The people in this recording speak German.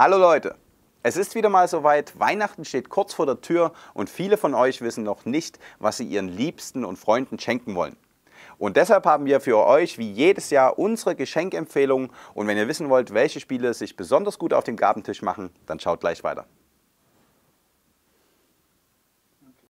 Hallo Leute, es ist wieder mal soweit, Weihnachten steht kurz vor der Tür und viele von euch wissen noch nicht, was sie ihren Liebsten und Freunden schenken wollen. Und deshalb haben wir für euch wie jedes Jahr unsere Geschenkempfehlungen und wenn ihr wissen wollt, welche Spiele sich besonders gut auf dem Gabentisch machen, dann schaut gleich weiter.